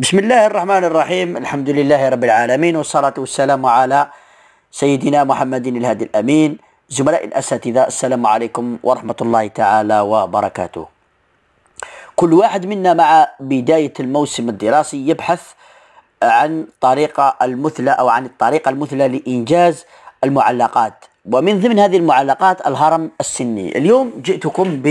بسم الله الرحمن الرحيم الحمد لله رب العالمين والصلاة والسلام على سيدنا محمد الهادي الأمين زملاء الأساتذة السلام عليكم ورحمة الله تعالى وبركاته كل واحد منا مع بداية الموسم الدراسي يبحث عن طريقة المثلى أو عن الطريقة المثلى لإنجاز المعلقات ومن ضمن هذه المعلقات الهرم السني اليوم جئتكم ب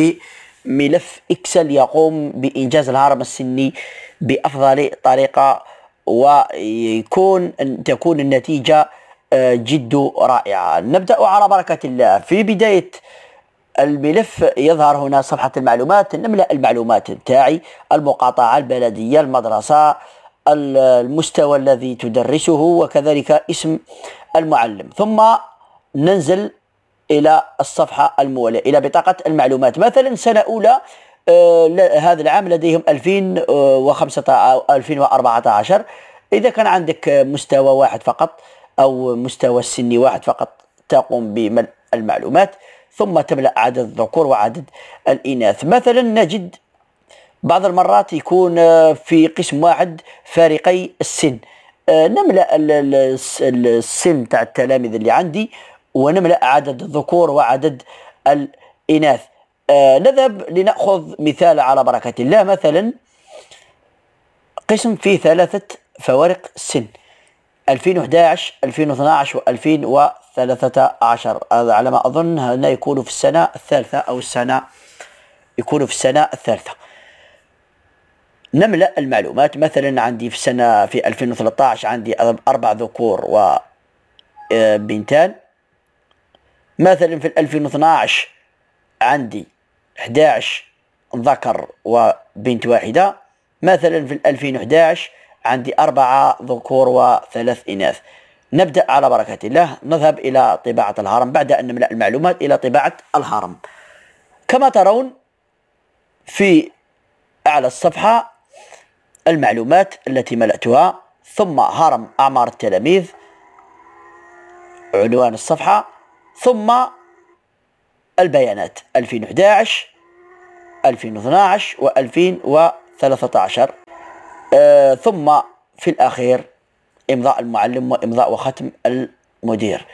ملف اكسل يقوم بانجاز الهرم السني بافضل طريقه ويكون تكون النتيجه آه، جد رائعه نبدا على بركه الله في بدايه الملف يظهر هنا صفحه المعلومات نملا المعلومات تاعي المقاطعه البلديه المدرسه المستوى الذي تدرسه وكذلك اسم المعلم ثم ننزل الى الصفحه المواليه الى بطاقه المعلومات مثلا سنه اولى آه هذا العام لديهم 2015 2014 آه، اذا كان عندك مستوى واحد فقط او مستوى سني واحد فقط تقوم بملء المعلومات ثم تملا عدد الذكور وعدد الاناث مثلا نجد بعض المرات يكون آه، في قسم واحد فارقي السن آه، نملا السن تاع التلاميذ اللي عندي ونملأ عدد الذكور وعدد الإناث آه، نذهب لنأخذ مثال على بركة الله مثلا قسم فيه ثلاثة فوارق سن 2011 2012 و2013 هذا على ما أظن هنا يكون في السنة الثالثة أو السنة يكون في السنة الثالثة نملأ المعلومات مثلا عندي في السنة في 2013 عندي أربع ذكور و آه، بنتان مثلا في 2012 عندي 11 ذكر وبنت واحدة مثلا في 2011 عندي أربعة ذكور وثلاث إناث نبدأ على بركة الله نذهب إلى طباعة الهرم بعد أن نملأ المعلومات إلى طباعة الهرم كما ترون في أعلى الصفحة المعلومات التي ملأتها ثم هرم أعمار التلاميذ عنوان الصفحة ثم البيانات 2011 2012 و 2013 آه ثم في الأخير إمضاء المعلم وإمضاء وختم المدير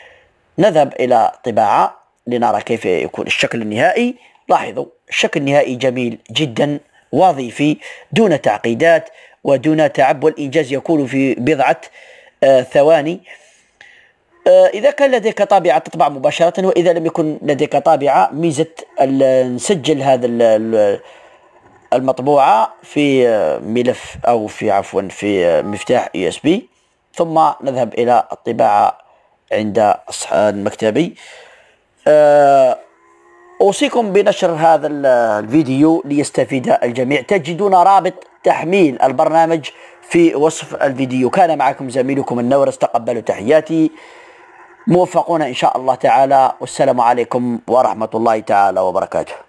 نذهب إلى طباعة لنرى كيف يكون الشكل النهائي لاحظوا الشكل النهائي جميل جدا وظيفي دون تعقيدات ودون تعب والإنجاز يكون في بضعة آه ثواني آه، إذا كان لديك طابعة تطبع مباشرة وإذا لم يكن لديك طابعة ميزة نسجل هذا المطبوعة في آه، ملف أو في عفوا في آه، مفتاح USB ثم نذهب إلى الطباعة عند المكتبي أوصيكم بنشر هذا الفيديو ليستفيد الجميع تجدون رابط تحميل البرنامج في وصف الفيديو كان معكم زميلكم النورس تقبلوا تحياتي موفقون إن شاء الله تعالى والسلام عليكم ورحمة الله تعالى وبركاته